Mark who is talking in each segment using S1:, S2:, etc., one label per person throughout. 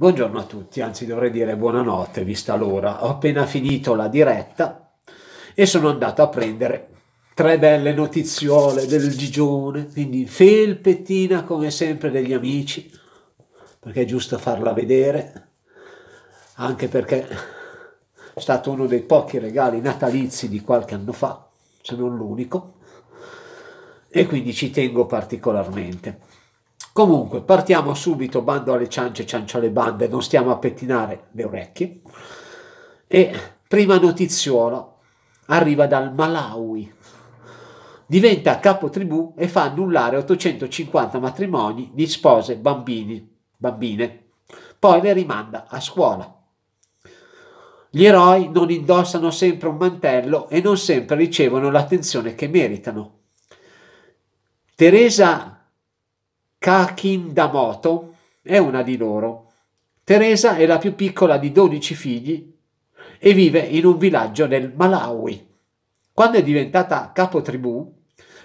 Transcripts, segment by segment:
S1: Buongiorno a tutti, anzi dovrei dire buonanotte vista l'ora. Ho appena finito la diretta e sono andato a prendere tre belle notiziole del Gigione, quindi felpettina come sempre degli amici, perché è giusto farla vedere, anche perché è stato uno dei pochi regali natalizi di qualche anno fa, se non l'unico, e quindi ci tengo particolarmente. Comunque, partiamo subito, bando alle ciance, ciancio alle bande, non stiamo a pettinare le orecchie. E prima notiziola arriva dal Malawi. Diventa capo tribù e fa annullare 850 matrimoni di spose bambini, bambine. Poi le rimanda a scuola. Gli eroi non indossano sempre un mantello e non sempre ricevono l'attenzione che meritano. Teresa Kakindamoto è una di loro. Teresa è la più piccola di 12 figli e vive in un villaggio nel Malawi. Quando è diventata capotribù,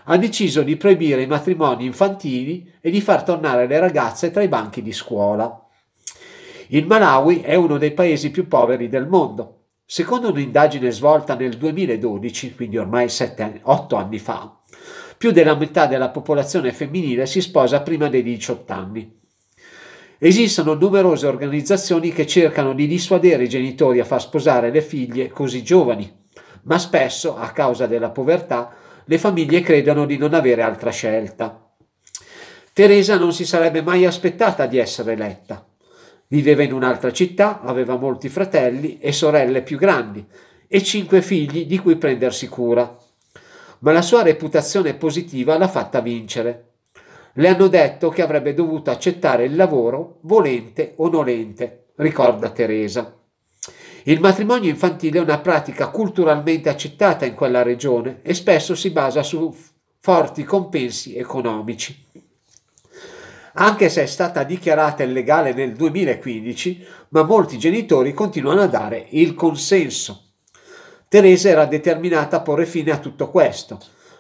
S1: ha deciso di proibire i matrimoni infantili e di far tornare le ragazze tra i banchi di scuola. Il Malawi è uno dei paesi più poveri del mondo. Secondo un'indagine svolta nel 2012, quindi ormai 8 anni fa, più della metà della popolazione femminile si sposa prima dei 18 anni. Esistono numerose organizzazioni che cercano di dissuadere i genitori a far sposare le figlie così giovani, ma spesso, a causa della povertà, le famiglie credono di non avere altra scelta. Teresa non si sarebbe mai aspettata di essere eletta. Viveva in un'altra città, aveva molti fratelli e sorelle più grandi e cinque figli di cui prendersi cura ma la sua reputazione positiva l'ha fatta vincere. Le hanno detto che avrebbe dovuto accettare il lavoro volente o nolente, ricorda Teresa. Il matrimonio infantile è una pratica culturalmente accettata in quella regione e spesso si basa su forti compensi economici. Anche se è stata dichiarata illegale nel 2015, ma molti genitori continuano a dare il consenso. Teresa era determinata a porre fine a tutto questo.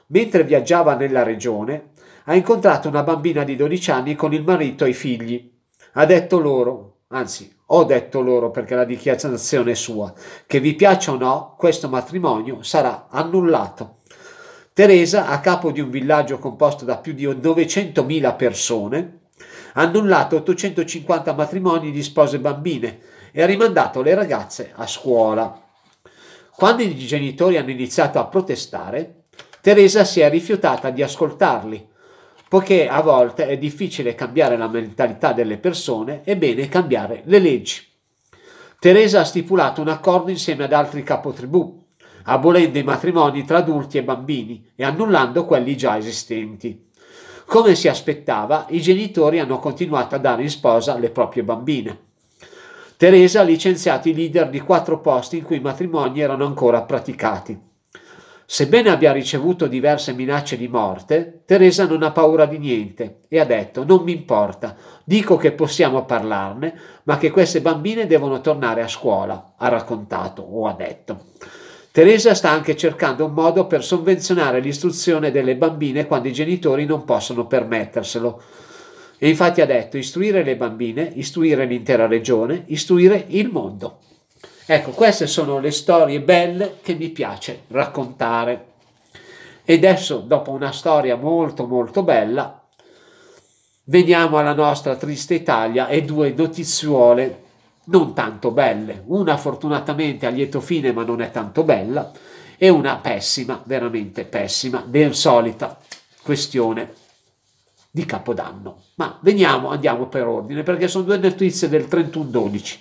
S1: Mentre viaggiava nella regione, ha incontrato una bambina di 12 anni con il marito e i figli. Ha detto loro, anzi, ho detto loro perché la dichiarazione è sua, che vi piaccia o no, questo matrimonio sarà annullato. Teresa, a capo di un villaggio composto da più di 900.000 persone, ha annullato 850 matrimoni di spose bambine e ha rimandato le ragazze a scuola. Quando i genitori hanno iniziato a protestare, Teresa si è rifiutata di ascoltarli, poiché a volte è difficile cambiare la mentalità delle persone, e bene cambiare le leggi. Teresa ha stipulato un accordo insieme ad altri capotribù, abolendo i matrimoni tra adulti e bambini e annullando quelli già esistenti. Come si aspettava, i genitori hanno continuato a dare in sposa le proprie bambine. Teresa ha licenziato i leader di quattro posti in cui i matrimoni erano ancora praticati. Sebbene abbia ricevuto diverse minacce di morte, Teresa non ha paura di niente e ha detto non mi importa, dico che possiamo parlarne, ma che queste bambine devono tornare a scuola, ha raccontato o ha detto. Teresa sta anche cercando un modo per sovvenzionare l'istruzione delle bambine quando i genitori non possono permetterselo e infatti ha detto istruire le bambine, istruire l'intera regione, istruire il mondo. Ecco, queste sono le storie belle che mi piace raccontare. E adesso, dopo una storia molto molto bella, veniamo alla nostra triste Italia e due notiziuole non tanto belle. Una fortunatamente a lieto fine ma non è tanto bella e una pessima, veramente pessima, del solita questione di Capodanno. Ma veniamo, andiamo per ordine, perché sono due notizie del 31-12.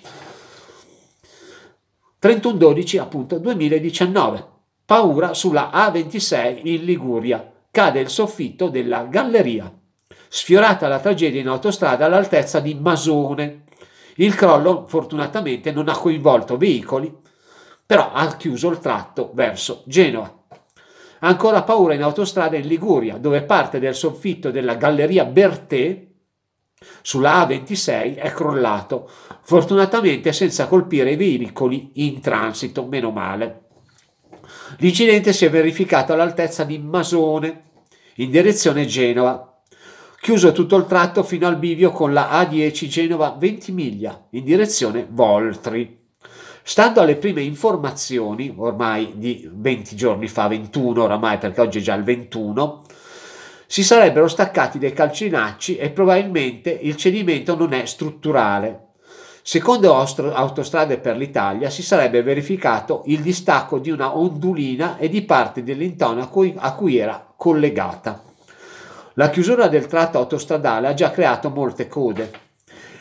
S1: 31-12, appunto, 2019. Paura sulla A26 in Liguria. Cade il soffitto della galleria. Sfiorata la tragedia in autostrada all'altezza di Masone. Il crollo, fortunatamente, non ha coinvolto veicoli, però ha chiuso il tratto verso Genova. Ancora paura in autostrada in Liguria, dove parte del soffitto della galleria Bertè sulla A26 è crollato, fortunatamente senza colpire i veicoli in transito, meno male. L'incidente si è verificato all'altezza di Masone, in direzione Genova, chiuso tutto il tratto fino al bivio con la A10 Genova 20 miglia in direzione Voltri. Stando alle prime informazioni, ormai di 20 giorni fa, 21 oramai perché oggi è già il 21, si sarebbero staccati dei calcinacci e probabilmente il cedimento non è strutturale. Secondo Autostrade per l'Italia si sarebbe verificato il distacco di una ondulina e di parte dell'intonaco a cui era collegata. La chiusura del tratto autostradale ha già creato molte code.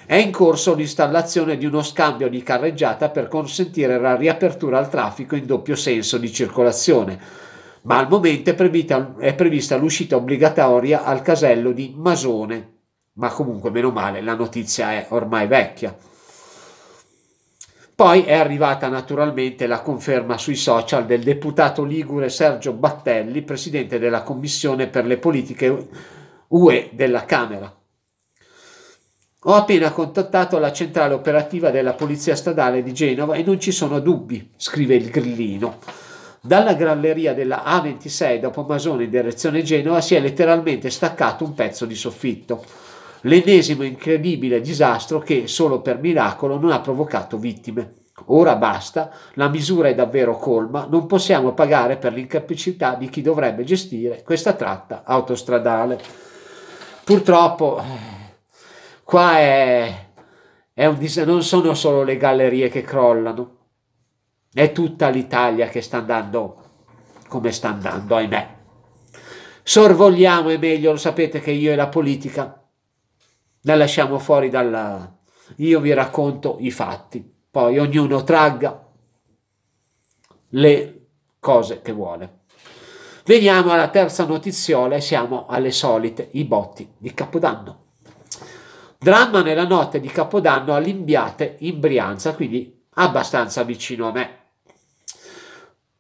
S1: È in corso l'installazione di uno scambio di carreggiata per consentire la riapertura al traffico in doppio senso di circolazione, ma al momento è prevista, è prevista l'uscita obbligatoria al casello di Masone. Ma comunque, meno male, la notizia è ormai vecchia. Poi è arrivata naturalmente la conferma sui social del deputato ligure Sergio Battelli, presidente della Commissione per le politiche UE della Camera. Ho appena contattato la centrale operativa della Polizia Stradale di Genova e non ci sono dubbi, scrive il grillino. Dalla galleria della A26 dopo Masone in direzione Genova si è letteralmente staccato un pezzo di soffitto. L'ennesimo incredibile disastro che, solo per miracolo, non ha provocato vittime. Ora basta, la misura è davvero colma, non possiamo pagare per l'incapacità di chi dovrebbe gestire questa tratta autostradale. Purtroppo eh, Qua è, è un dis- non sono solo le gallerie che crollano, è tutta l'Italia che sta andando come sta andando, ahimè. Sorvogliamo, è meglio, lo sapete che io e la politica la lasciamo fuori dalla... Io vi racconto i fatti, poi ognuno tragga le cose che vuole. Veniamo alla terza notiziola e siamo alle solite, i botti di Capodanno. Dramma nella notte di Capodanno all'Imbiate in Brianza, quindi abbastanza vicino a me,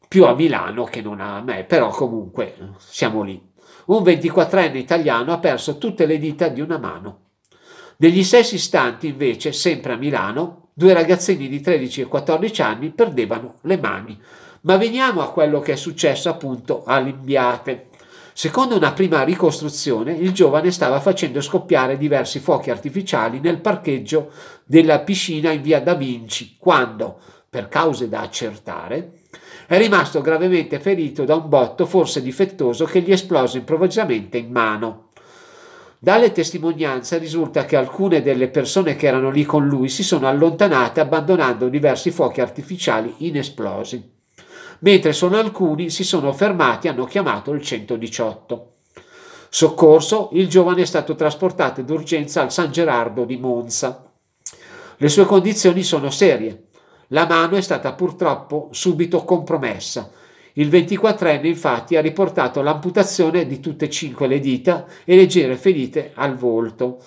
S1: più a Milano che non a me, però comunque siamo lì. Un 24enne italiano ha perso tutte le dita di una mano. Negli stessi istanti, invece, sempre a Milano, due ragazzini di 13 e 14 anni perdevano le mani. Ma veniamo a quello che è successo appunto all'Imbiate. Secondo una prima ricostruzione, il giovane stava facendo scoppiare diversi fuochi artificiali nel parcheggio della piscina in via Da Vinci, quando, per cause da accertare, è rimasto gravemente ferito da un botto forse difettoso che gli esplose improvvisamente in mano. Dalle testimonianze risulta che alcune delle persone che erano lì con lui si sono allontanate abbandonando diversi fuochi artificiali inesplosi mentre solo alcuni si sono fermati e hanno chiamato il 118. Soccorso, il giovane è stato trasportato d'urgenza al San Gerardo di Monza. Le sue condizioni sono serie. La mano è stata purtroppo subito compromessa. Il 24enne infatti ha riportato l'amputazione di tutte e cinque le dita e leggere ferite al volto.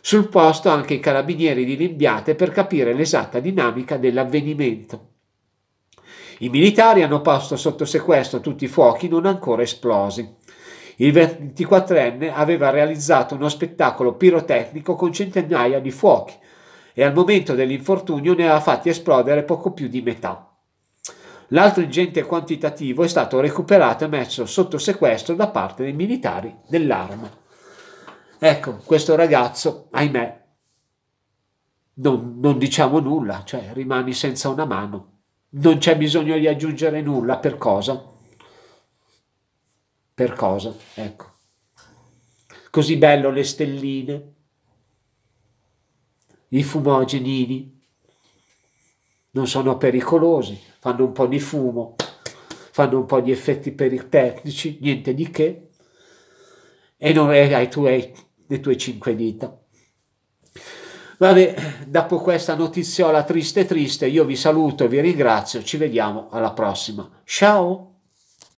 S1: Sul posto anche i carabinieri di Limbiate per capire l'esatta dinamica dell'avvenimento. I militari hanno posto sotto sequestro tutti i fuochi non ancora esplosi. Il 24enne aveva realizzato uno spettacolo pirotecnico con centinaia di fuochi e al momento dell'infortunio ne aveva fatti esplodere poco più di metà. L'altro ingente quantitativo è stato recuperato e messo sotto sequestro da parte dei militari dell'arma. Ecco, questo ragazzo, ahimè, non, non diciamo nulla, cioè rimani senza una mano non c'è bisogno di aggiungere nulla, per cosa? Per cosa? Ecco. Così bello le stelline, i fumogenini, non sono pericolosi, fanno un po' di fumo, fanno un po' di effetti peritecnici niente di che, e, non, e hai tu hai le tue cinque dita. Vabbè, dopo questa notiziola triste triste io vi saluto vi ringrazio, ci vediamo alla prossima. Ciao!